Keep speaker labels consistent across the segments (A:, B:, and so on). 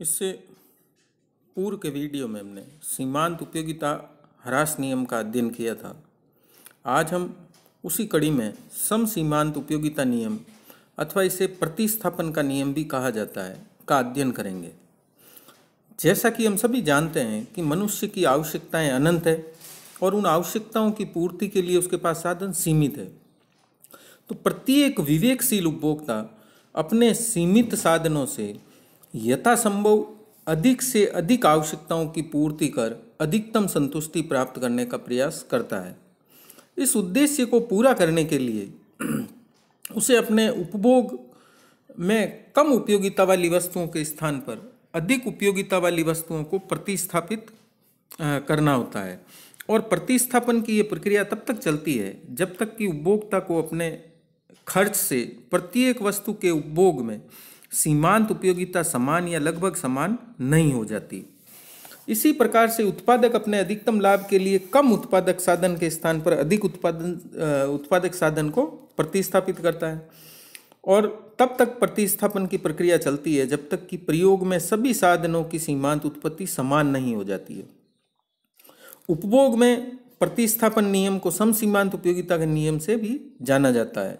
A: इससे पूर्व के वीडियो में हमने सीमांत उपयोगिता ह्रास नियम का अध्ययन किया था आज हम उसी कड़ी में सम सीमांत उपयोगिता नियम अथवा इसे प्रतिस्थापन का नियम भी कहा जाता है का अध्ययन करेंगे जैसा कि हम सभी जानते हैं कि मनुष्य की आवश्यकताएं अनंत है और उन आवश्यकताओं की पूर्ति के लिए उसके पास साधन सीमित है तो प्रत्येक विवेकशील उपभोक्ता अपने सीमित साधनों से यथासंभव अधिक से अधिक आवश्यकताओं की पूर्ति कर अधिकतम संतुष्टि प्राप्त करने का प्रयास करता है इस उद्देश्य को पूरा करने के लिए उसे अपने उपभोग में कम उपयोगिता वाली वस्तुओं के स्थान पर अधिक उपयोगिता वाली वस्तुओं को प्रतिस्थापित करना होता है और प्रतिस्थापन की ये प्रक्रिया तब तक चलती है जब तक कि उपभोक्ता को अपने खर्च से प्रत्येक वस्तु के उपभोग में सीमांत उपयोगिता समान या लगभग समान नहीं हो जाती इसी प्रकार से उत्पादक अपने अधिकतम लाभ के लिए कम उत्पादक साधन के स्थान पर अधिक उत्पादन उत्पादक साधन को प्रतिस्थापित करता है और तब तक प्रतिस्थापन की प्रक्रिया चलती है जब तक कि प्रयोग में सभी साधनों की सीमांत उत्पत्ति समान नहीं हो जाती है उपभोग में प्रतिस्थापन नियम को समसीमांत उपयोगिता के नियम से भी जाना जाता है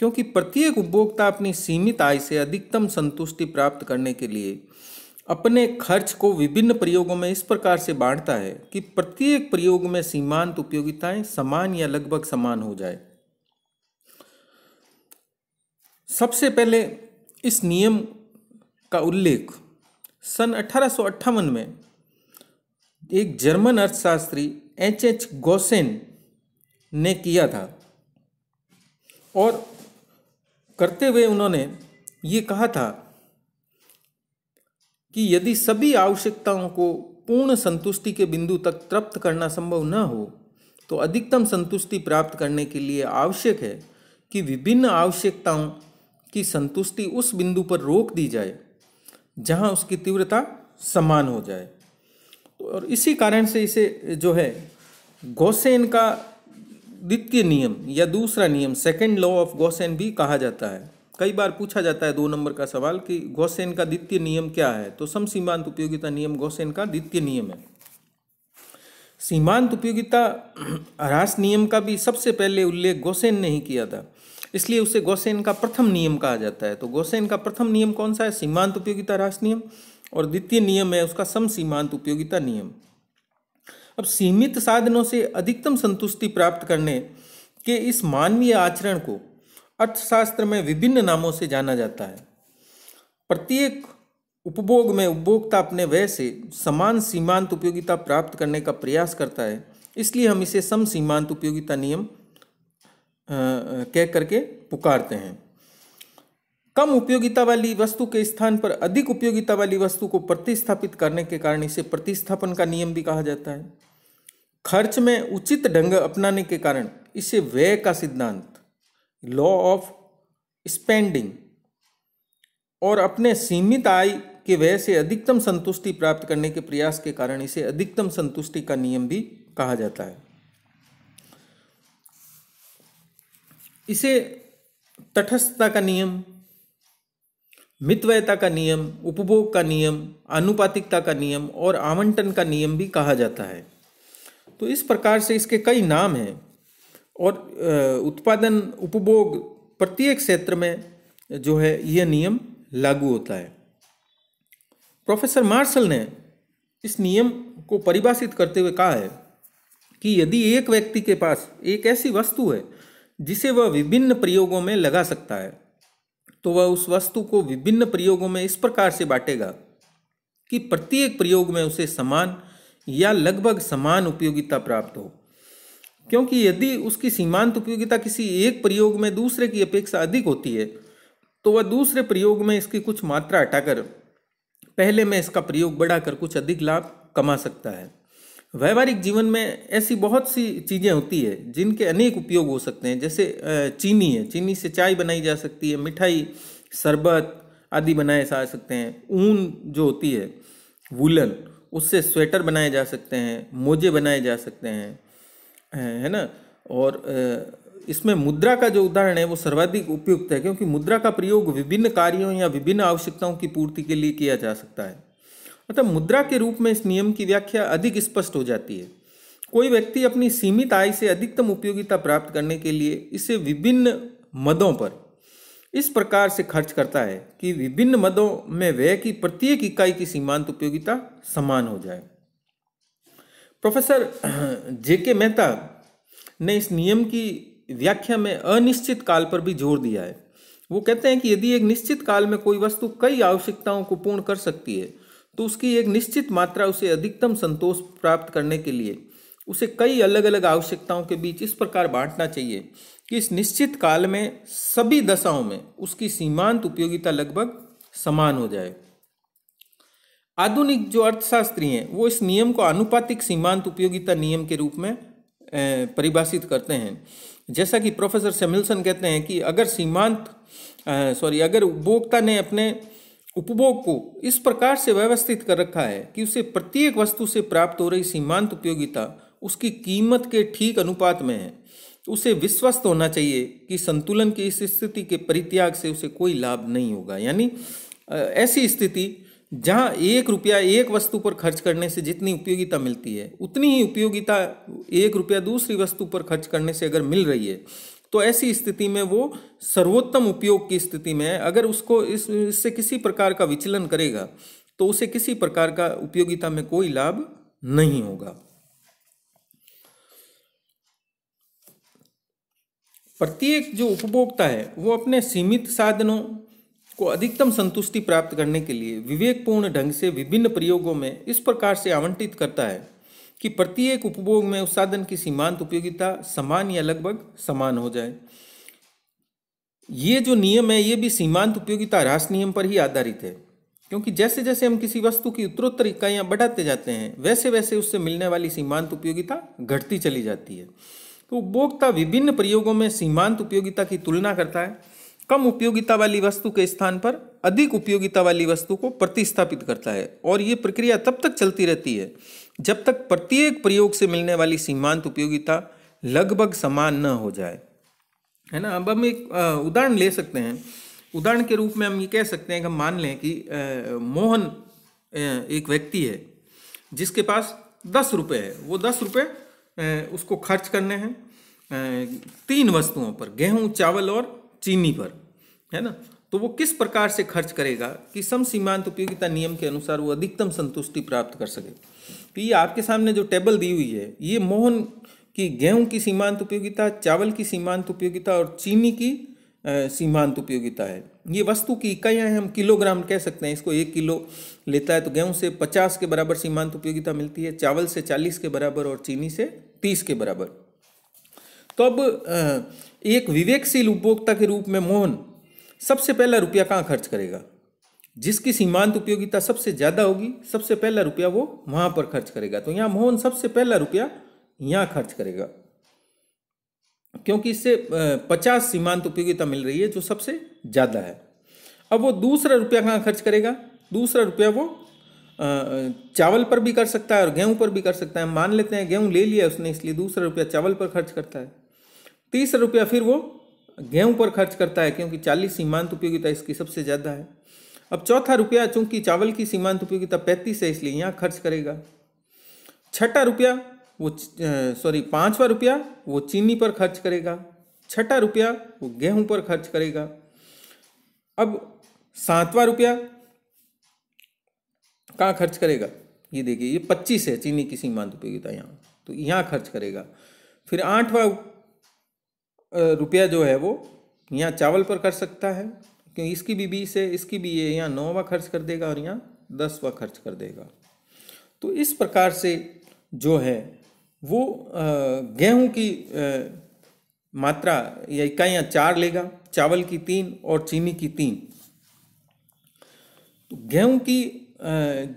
A: क्योंकि प्रत्येक उपभोक्ता अपनी सीमित आय से अधिकतम संतुष्टि प्राप्त करने के लिए अपने खर्च को विभिन्न प्रयोगों में इस प्रकार से बांटता है कि प्रत्येक प्रयोग में सीमांत उपयोगिताएं समान या लगभग समान हो जाए सबसे पहले इस नियम का उल्लेख सन अठारह में एक जर्मन अर्थशास्त्री एच एच गोसेन ने किया था और करते हुए उन्होंने ये कहा था कि यदि सभी आवश्यकताओं को पूर्ण संतुष्टि के बिंदु तक तृप्त करना संभव न हो तो अधिकतम संतुष्टि प्राप्त करने के लिए आवश्यक है कि विभिन्न आवश्यकताओं की संतुष्टि उस बिंदु पर रोक दी जाए जहां उसकी तीव्रता समान हो जाए और इसी कारण से इसे जो है गौसेन का द्वितीय नियम या दूसरा नियम सेकेंड लॉ ऑफ गौसेन भी कहा जाता है कई बार पूछा जाता है दो नंबर का सवाल कि गौसेन का द्वितीय नियम क्या है तो सम सीमांत उपयोगिता नियम गौसेन का द्वितीय नियम है सीमांत उपयोगिता ह्रास नियम का भी सबसे पहले उल्लेख गौसेन ने ही किया था इसलिए उसे गौसेन का प्रथम नियम कहा जाता है तो गौसेन का प्रथम नियम कौन सा है सीमांत उपयोगिता ह्रास नियम और द्वितीय नियम है उसका सम सीमांत उपयोगिता नियम अब सीमित साधनों से अधिकतम संतुष्टि प्राप्त करने के इस मानवीय आचरण को अर्थशास्त्र में विभिन्न नामों से जाना जाता है प्रत्येक उपभोग में उपभोक्ता अपने व्यय से समान सीमांत उपयोगिता प्राप्त करने का प्रयास करता है इसलिए हम इसे सम सीमांत उपयोगिता नियम कह करके पुकारते हैं कम उपयोगिता वाली वस्तु के स्थान पर अधिक उपयोगिता वाली वस्तु को प्रतिस्थापित करने के कारण इसे प्रतिस्थापन का नियम भी कहा जाता है खर्च में उचित ढंग अपनाने के कारण इसे व्यय का सिद्धांत लॉ ऑफ स्पेंडिंग और अपने सीमित आय के व्यय से अधिकतम संतुष्टि प्राप्त करने के प्रयास के कारण इसे अधिकतम संतुष्टि का नियम भी कहा जाता है इसे तटस्थता का नियम मितव्ययता का नियम उपभोग का नियम आनुपातिकता का नियम और आवंटन का नियम भी कहा जाता है तो इस प्रकार से इसके कई नाम हैं और उत्पादन उपभोग प्रत्येक क्षेत्र में जो है यह नियम लागू होता है प्रोफेसर मार्शल ने इस नियम को परिभाषित करते हुए कहा है कि यदि एक व्यक्ति के पास एक ऐसी वस्तु है जिसे वह विभिन्न प्रयोगों में लगा सकता है तो वह उस वस्तु को विभिन्न प्रयोगों में इस प्रकार से बांटेगा कि प्रत्येक प्रयोग में उसे समान या लगभग समान उपयोगिता प्राप्त हो क्योंकि यदि उसकी सीमांत उपयोगिता किसी एक प्रयोग में दूसरे की अपेक्षा अधिक होती है तो वह दूसरे प्रयोग में इसकी कुछ मात्रा हटाकर पहले में इसका प्रयोग बढ़ाकर कुछ अधिक लाभ कमा सकता है वैवाहिक जीवन में ऐसी बहुत सी चीज़ें होती है जिनके अनेक उपयोग हो सकते हैं जैसे चीनी है चीनी से चाय बनाई जा सकती है मिठाई शरबत आदि बनाए जा सकते हैं ऊन जो होती है वूलन उससे स्वेटर बनाए जा सकते हैं मोजे बनाए जा सकते हैं है ना और इसमें मुद्रा का जो उदाहरण है वो सर्वाधिक उपयुक्त है क्योंकि मुद्रा का प्रयोग विभिन्न कार्यों या विभिन्न आवश्यकताओं की पूर्ति के लिए किया जा सकता है अतः मतलब मुद्रा के रूप में इस नियम की व्याख्या अधिक स्पष्ट हो जाती है कोई व्यक्ति अपनी सीमित आय से अधिकतम उपयोगिता प्राप्त करने के लिए इसे विभिन्न मदों पर इस प्रकार से खर्च करता है कि विभिन्न मदों में व्यय की प्रत्येक इकाई की सीमांत उपयोगिता समान हो जाए प्रोफेसर जेके मेहता ने इस नियम की व्याख्या में अनिश्चित काल पर भी जोर दिया है वो कहते हैं कि यदि एक निश्चित काल में कोई वस्तु कई आवश्यकताओं को पूर्ण कर सकती है तो उसकी एक निश्चित मात्रा उसे अधिकतम संतोष प्राप्त करने के लिए उसे कई अलग अलग आवश्यकताओं के बीच इस प्रकार बांटना चाहिए कि इस निश्चित काल में सभी दशाओं में उसकी सीमांत उपयोगिता लगभग समान हो जाए आधुनिक जो अर्थशास्त्री हैं वो इस नियम को आनुपातिक सीमांत उपयोगिता नियम के रूप में परिभाषित करते हैं जैसा कि प्रोफेसर सेमिल्सन कहते हैं कि अगर सीमांत सॉरी अगर उपभोक्ता ने अपने उपभोग को इस प्रकार से व्यवस्थित कर रखा है कि उसे प्रत्येक वस्तु से प्राप्त हो रही सीमांत उपयोगिता उसकी कीमत के ठीक अनुपात में है उसे विश्वस्त होना चाहिए कि संतुलन की इस स्थिति के परित्याग से उसे कोई लाभ नहीं होगा यानी ऐसी स्थिति जहाँ एक रुपया एक वस्तु पर खर्च करने से जितनी उपयोगिता मिलती है उतनी ही उपयोगिता एक रुपया दूसरी वस्तु पर खर्च करने से अगर मिल रही है तो ऐसी स्थिति में वो सर्वोत्तम उपयोग की स्थिति में है अगर उसको इस इससे किसी प्रकार का विचलन करेगा तो उसे किसी प्रकार का उपयोगिता में कोई लाभ नहीं होगा प्रत्येक जो उपभोक्ता है वो अपने सीमित साधनों को अधिकतम संतुष्टि प्राप्त करने के लिए विवेकपूर्ण ढंग से विभिन्न प्रयोगों में इस प्रकार से आवंटित करता है कि प्रत्येक उपभोग में उस साधन की सीमांत उपयोगिता समान या लगभग समान हो जाए ये जो नियम है ये भी सीमांत उपयोगिता ह्रास नियम पर ही आधारित है क्योंकि जैसे जैसे हम किसी वस्तु की उत्तरोत्तर इकाइयाँ बढ़ाते जाते हैं वैसे वैसे उससे मिलने वाली सीमांत उपयोगिता घटती चली जाती है तो उपभोक्ता विभिन्न प्रयोगों में सीमांत उपयोगिता की तुलना करता है कम उपयोगिता वाली वस्तु के स्थान पर अधिक उपयोगिता वाली वस्तु को प्रतिस्थापित करता है और ये प्रक्रिया तब तक चलती रहती है जब तक प्रत्येक प्रयोग से मिलने वाली सीमांत उपयोगिता लगभग समान न हो जाए है ना अब हम एक उदाहरण ले सकते हैं उदाहरण के रूप में हम ये कह सकते हैं कि हम मान लें कि आ, मोहन एक व्यक्ति है जिसके पास दस रुपये है वो दस रुपये उसको खर्च करने हैं तीन वस्तुओं पर गेहूं चावल और चीनी पर है ना तो वो किस प्रकार से खर्च करेगा कि सम सीमांत उपयोगिता नियम के अनुसार वो अधिकतम संतुष्टि प्राप्त कर सके तो ये आपके सामने जो टेबल दी हुई है ये मोहन की गेहूं की सीमांत उपयोगिता चावल की सीमांत उपयोगिता और चीनी की सीमांत उपयोगिता है ये वस्तु की इकाइयाँ हैं हम किलोग्राम कह सकते हैं इसको एक किलो लेता है तो गेहूँ से पचास के बराबर सीमांत उपयोगिता मिलती है चावल से चालीस के बराबर और चीनी से तीस के बराबर तो अब एक विवेकशील उपभोक्ता के रूप में मोहन सबसे पहला रुपया कहाँ खर्च करेगा जिसकी सीमांत उपयोगिता सबसे ज़्यादा होगी सबसे पहला रुपया वो वहाँ पर खर्च करेगा तो यहाँ मोहन सबसे पहला रुपया यहाँ खर्च करेगा क्योंकि इससे पचास सीमांत उपयोगिता मिल रही है जो सबसे ज़्यादा है अब वो दूसरा रुपया कहाँ खर्च करेगा दूसरा रुपया वो चावल पर भी कर सकता है और गेहूं पर भी कर सकता है मान लेते हैं गेहूं ले लिया उसने इसलिए दूसरा रुपया चावल पर खर्च करता है तीसरा रुपया फिर वो गेहूं पर खर्च करता है क्योंकि चालीस सीमांत उपयोगिता इसकी सबसे ज़्यादा है अब चौथा रुपया चूंकि चावल की सीमांत उपयोगिता पैंतीस है इसलिए यहाँ खर्च करेगा छठा रुपया वो सॉरी पाँचवा रुपया वो चीनी पर खर्च करेगा छठा रुपया वो गेहूं पर खर्च करेगा अब सातवां रुपया कहाँ खर्च करेगा ये देखिए ये पच्चीस है चीनी की सीमांत उपयोगिता यहाँ तो यहाँ खर्च करेगा फिर आठवां रुपया जो है वो यहाँ चावल पर कर सकता है क्योंकि इसकी भी बीस है इसकी भी ये यहाँ नौवा खर्च कर देगा और यहाँ दसवा खर्च कर देगा तो इस प्रकार से जो है वो गेहूं की मात्रा या इकाइयाँ चार लेगा चावल की तीन और चीनी की तीन तो गेहूं की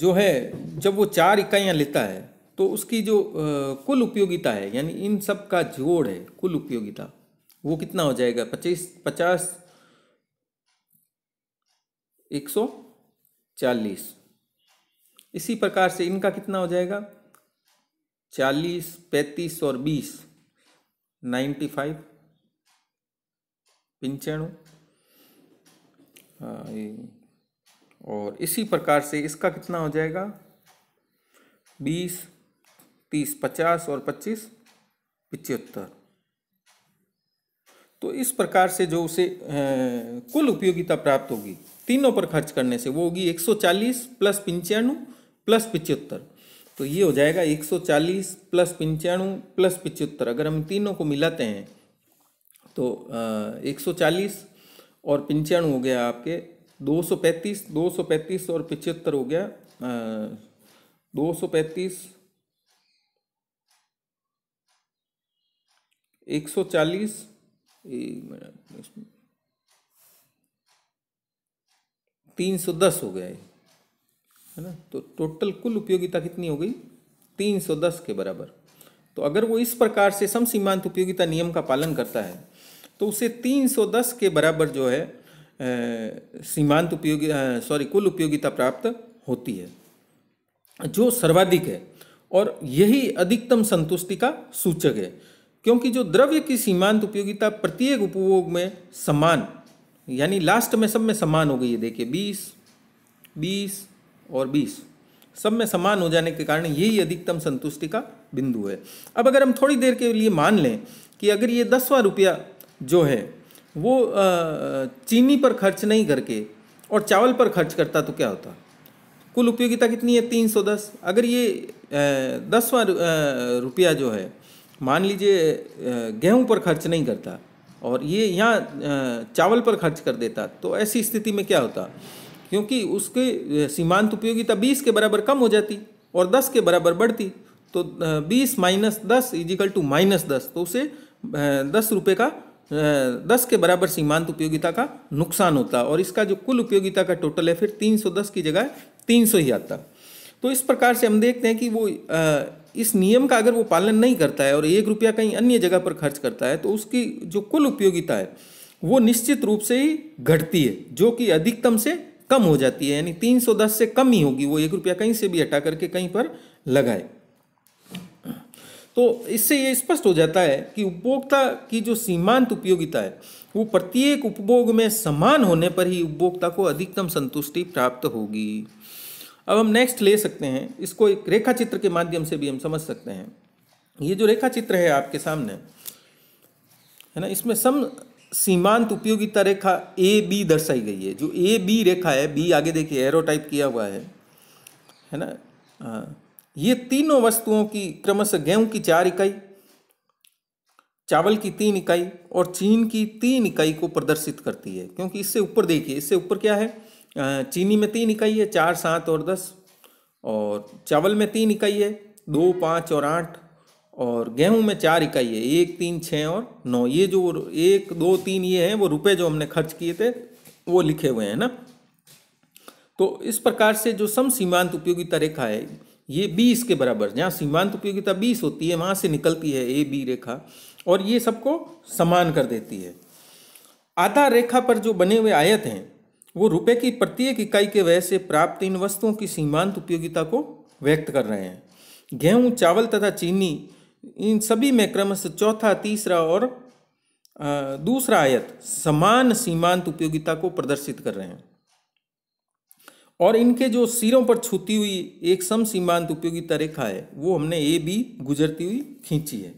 A: जो है जब वो चार इकाइयाँ लेता है तो उसकी जो कुल उपयोगिता है यानी इन सब का जोड़ है कुल उपयोगिता वो कितना हो जाएगा पच्चीस पचास एक सौ चालीस इसी प्रकार से इनका कितना हो जाएगा चालीस पैंतीस और बीस नाइन्टी फाइव पंचाणु हाँ, और इसी प्रकार से इसका कितना हो जाएगा बीस तीस पचास और पच्चीस पिचहत्तर तो इस प्रकार से जो उसे कुल उपयोगिता प्राप्त होगी तीनों पर खर्च करने से वो होगी एक सौ चालीस प्लस पंचानवे प्लस पिचहत्तर तो ये हो जाएगा 140 प्लस पंचाणु प्लस पिचहत्तर अगर हम तीनों को मिलाते हैं तो एक सौ चालीस और पंचाणु हो गया आपके दो सौ पैंतीस दो सौ पैंतीस और पिचहत्तर हो गया दो सौ पैंतीस एक सौ चालीस तीन सौ दस हो गया है है ना तो टोटल कुल उपयोगिता कितनी हो गई 310 के बराबर तो अगर वो इस प्रकार से सम सीमांत उपयोगिता नियम का पालन करता है तो उसे 310 के बराबर जो है सीमांत उपयोगी सॉरी कुल उपयोगिता प्राप्त होती है जो सर्वाधिक है और यही अधिकतम संतुष्टि का सूचक है क्योंकि जो द्रव्य की सीमांत उपयोगिता प्रत्येक उपभोग में समान यानी लास्ट में सब में समान हो गई है देखिए बीस बीस और बीस सब में समान हो जाने के कारण यही अधिकतम संतुष्टि का बिंदु है अब अगर हम थोड़ी देर के लिए मान लें कि अगर ये दसवां रुपया जो है वो चीनी पर खर्च नहीं करके और चावल पर खर्च करता तो क्या होता कुल उपयोगिता कितनी है तीन सौ दस अगर ये दसवा रुपया जो है मान लीजिए गेहूं पर खर्च नहीं करता और ये यहाँ चावल पर खर्च कर देता तो ऐसी स्थिति में क्या होता क्योंकि उसके सीमांत उपयोगिता बीस के बराबर कम हो जाती और दस के बराबर बढ़ती तो बीस माइनस दस इजिकल टू माइनस दस तो उसे दस रुपये का दस के बराबर सीमांत उपयोगिता का नुकसान होता और इसका जो कुल उपयोगिता का टोटल है फिर तीन सौ दस की जगह तीन सौ ही आता तो इस प्रकार से हम देखते हैं कि वो इस नियम का अगर वो पालन नहीं करता है और एक रुपया कहीं अन्य जगह पर खर्च करता है तो उसकी जो कुल उपयोगिता है वो निश्चित रूप से ही घटती है जो कि अधिकतम से कम हो जाती है यानी 310 से कम ही होगी वो एक रुपया कहीं से भी हटा करके कहीं पर लगाए तो इससे ये स्पष्ट हो जाता है कि उपभोक्ता की जो सीमांत उपयोगिता है वो प्रत्येक उपभोग में समान होने पर ही उपभोक्ता को अधिकतम संतुष्टि प्राप्त होगी अब हम नेक्स्ट ले सकते हैं इसको एक रेखा चित्र के माध्यम से भी हम समझ सकते हैं ये जो रेखा चित्र है आपके सामने है ना इसमें सम सीमांत उपयोगिता रेखा ए बी दर्शाई गई है जो ए बी रेखा है बी आगे देखिए एरो टाइप किया हुआ है है ना आ, ये तीनों वस्तुओं की क्रमशः गेहूं की चार इकाई चावल की तीन इकाई और चीन की तीन इकाई को प्रदर्शित करती है क्योंकि इससे ऊपर देखिए इससे ऊपर क्या है चीनी में तीन इकाई है चार सात और दस और चावल में तीन इकाई है दो पाँच और आठ और गेहूं में चार इकाई है एक तीन छः और नौ ये जो एक दो तीन ये हैं वो रुपए जो हमने खर्च किए थे वो लिखे हुए हैं ना तो इस प्रकार से जो सम सीमांत उपयोगिता रेखा है ये बीस के बराबर जहाँ सीमांत उपयोगिता बीस होती है वहाँ से निकलती है ए बी रेखा और ये सबको समान कर देती है आधार रेखा पर जो बने हुए आयत हैं वो रुपए की प्रत्येक इकाई के व्यय से प्राप्त इन वस्तुओं की सीमांत उपयोगिता को व्यक्त कर रहे हैं गेहूं चावल तथा चीनी इन सभी में क्रमशः चौथा तीसरा और दूसरा आयत समान सीमांत उपयोगिता को प्रदर्शित कर रहे हैं और इनके जो सिरों पर छूती हुई एक सम सीमांत उपयोगिता रेखा है वो हमने ए बी गुजरती हुई खींची है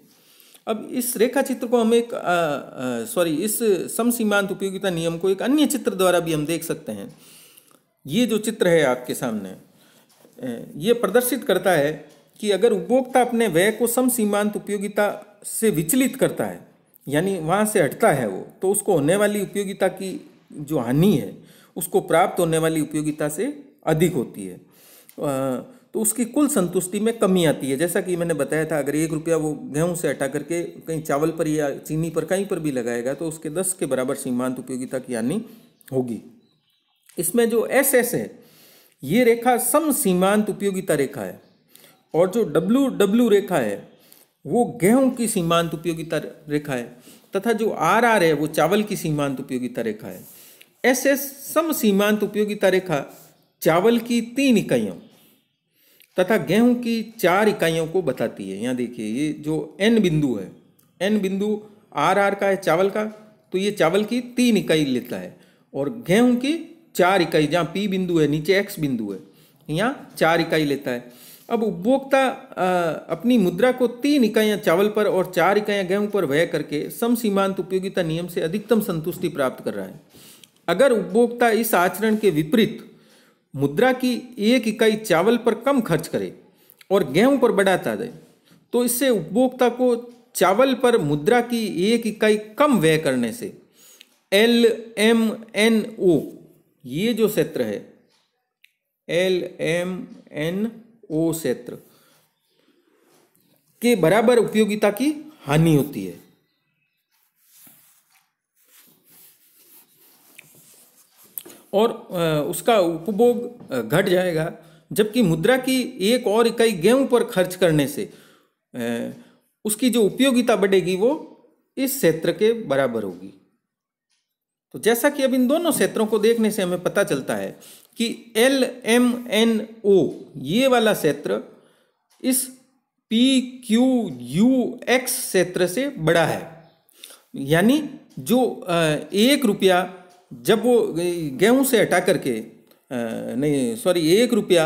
A: अब इस रेखा चित्र को हम एक सॉरी इस सम सीमांत उपयोगिता नियम को एक अन्य चित्र द्वारा भी हम देख सकते हैं ये जो चित्र है आपके सामने ये प्रदर्शित करता है कि अगर उपभोक्ता अपने व्यय को सम सीमांत उपयोगिता से विचलित करता है यानी वहाँ से हटता है वो तो उसको होने वाली उपयोगिता की जो हानि है उसको प्राप्त होने वाली उपयोगिता से अधिक होती है तो उसकी कुल संतुष्टि में कमी आती है जैसा कि मैंने बताया था अगर एक रुपया वो गेहूं से हटा करके कहीं चावल पर या चीनी पर कहीं पर भी लगाएगा तो उसके दस के बराबर सीमांत उपयोगिता की हानि होगी इसमें जो एस एस है ये रेखा सम सीमांत उपयोगिता रेखा है और जो डब्लू डब्लू रेखा है वो गेहूं की सीमांत उपयोगिता रेखा है तथा जो आर आर है वो चावल की सीमांत उपयोगिता रेखा है एस एस सम सीमांत उपयोगिता रेखा चावल की तीन इकाइयों तथा गेहूं की चार इकाइयों को बताती है यहाँ देखिए ये जो एन बिंदु है एन बिंदु आर आर का है चावल का तो ये चावल की तीन इकाई लेता है और गेहूं की चार इकाई जहाँ पी बिंदु है नीचे एक्स बिंदु है यहाँ चार इकाई लेता है अब उपभोक्ता अपनी मुद्रा को तीन इकाइयां चावल पर और चार इकाइयां गेहूं पर व्यय करके सम सीमांत उपयोगिता नियम से अधिकतम संतुष्टि प्राप्त कर रहा है अगर उपभोक्ता इस आचरण के विपरीत मुद्रा की एक इकाई चावल पर कम खर्च करे और गेहूं पर बढ़ाता दे तो इससे उपभोक्ता को चावल पर मुद्रा की एक इकाई कम व्यय करने से एल एम एन ओ ये जो क्षेत्र है एल एम एन ओ क्षेत्र के बराबर उपयोगिता की हानि होती है और उसका उपभोग घट जाएगा जबकि मुद्रा की एक और इकाई गेहूं पर खर्च करने से उसकी जो उपयोगिता बढ़ेगी वो इस क्षेत्र के बराबर होगी तो जैसा कि अब इन दोनों क्षेत्रों को देखने से हमें पता चलता है कि एल एम एन ओ ये वाला क्षेत्र इस पी क्यू यू एक्स क्षेत्र से बड़ा है यानी जो एक रुपया जब वो गेहूं से हटा करके नहीं सॉरी एक रुपया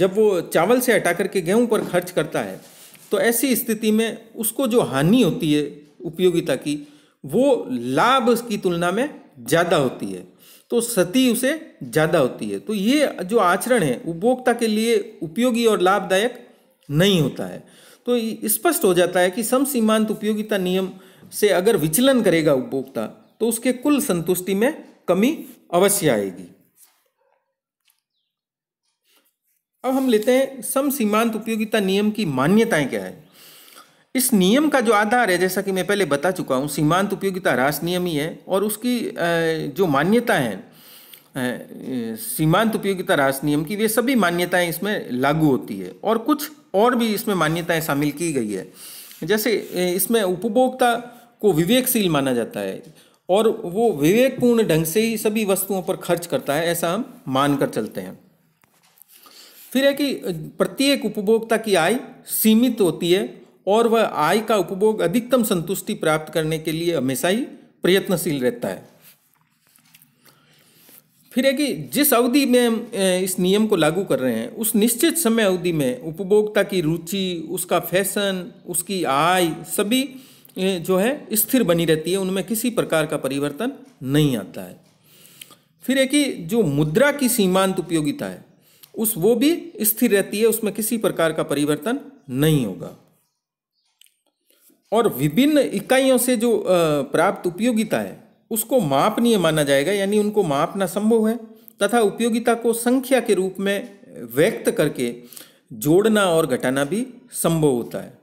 A: जब वो चावल से हटा करके गेहूं पर खर्च करता है तो ऐसी स्थिति में उसको जो हानि होती है उपयोगिता की वो लाभ की तुलना में ज़्यादा होती है तो सती उसे ज़्यादा होती है तो ये जो आचरण है उपभोक्ता के लिए उपयोगी और लाभदायक नहीं होता है तो स्पष्ट हो जाता है कि सम सीमांत उपयोगिता नियम से अगर विचलन करेगा उपभोक्ता तो उसके कुल संतुष्टि में कमी अवश्य आएगी अब हम लेते हैं समसीमांत उपयोगिता नियम की मान्यताएं क्या है इस नियम का जो आधार है जैसा कि मैं पहले बता चुका हूँ सीमांत उपयोगिता ह्रास नियम ही है और उसकी जो मान्यता है सीमांत उपयोगिता ह्रास नियम की वे सभी मान्यताएं इसमें लागू होती है और कुछ और भी इसमें मान्यताएं शामिल की गई है जैसे इसमें उपभोक्ता को विवेकशील माना जाता है और वो विवेकपूर्ण ढंग से ही सभी वस्तुओं पर खर्च करता है ऐसा हम मान कर चलते हैं फिर है कि प्रत्येक उपभोक्ता की आय सीमित होती है और वह आय का उपभोग अधिकतम संतुष्टि प्राप्त करने के लिए हमेशा ही प्रयत्नशील रहता है फिर है कि जिस अवधि में हम इस नियम को लागू कर रहे हैं उस निश्चित समय अवधि में उपभोक्ता की रुचि उसका फैशन उसकी आय सभी जो है स्थिर बनी रहती है उनमें किसी प्रकार का परिवर्तन नहीं आता है फिर है कि जो मुद्रा की सीमांत उपयोगिता है उस वो भी स्थिर रहती है उसमें किसी प्रकार का परिवर्तन नहीं होगा और विभिन्न इकाइयों से जो प्राप्त उपयोगिता है उसको मापनीय माना जाएगा यानी उनको मापना संभव है तथा उपयोगिता को संख्या के रूप में व्यक्त करके जोड़ना और घटाना भी संभव होता है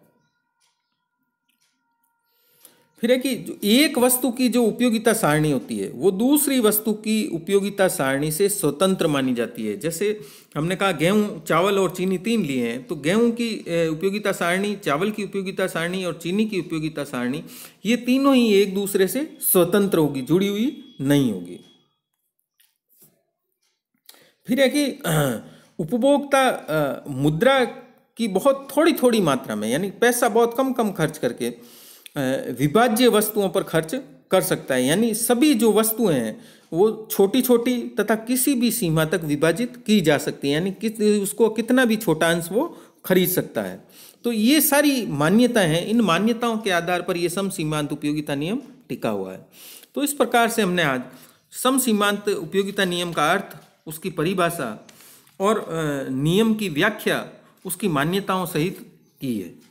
A: फिर है कि जो एक वस्तु की जो उपयोगिता सारणी होती है वो दूसरी वस्तु की उपयोगिता सारणी से स्वतंत्र मानी जाती है जैसे हमने कहा गेहूँ चावल और चीनी तीन लिए हैं तो गेहूँ की उपयोगिता सारणी चावल की उपयोगिता सारणी और चीनी की उपयोगिता सारणी ये तीनों ही एक दूसरे से स्वतंत्र होगी जुड़ी हुई नहीं होगी फिर है कि उपभोक्ता मुद्रा की बहुत थोड़ी थोड़ी मात्रा में यानी पैसा बहुत कम कम खर्च करके विभाज्य वस्तुओं पर खर्च कर सकता है यानी सभी जो वस्तुएं हैं वो छोटी छोटी तथा किसी भी सीमा तक विभाजित की जा सकती है यानी कित उसको कितना भी छोटा अंश वो खरीद सकता है तो ये सारी मान्यताएं हैं इन मान्यताओं के आधार पर यह सम सीमांत उपयोगिता नियम टिका हुआ है तो इस प्रकार से हमने आज सम सीमांत उपयोगिता नियम का अर्थ उसकी परिभाषा और नियम की व्याख्या उसकी मान्यताओं सहित की है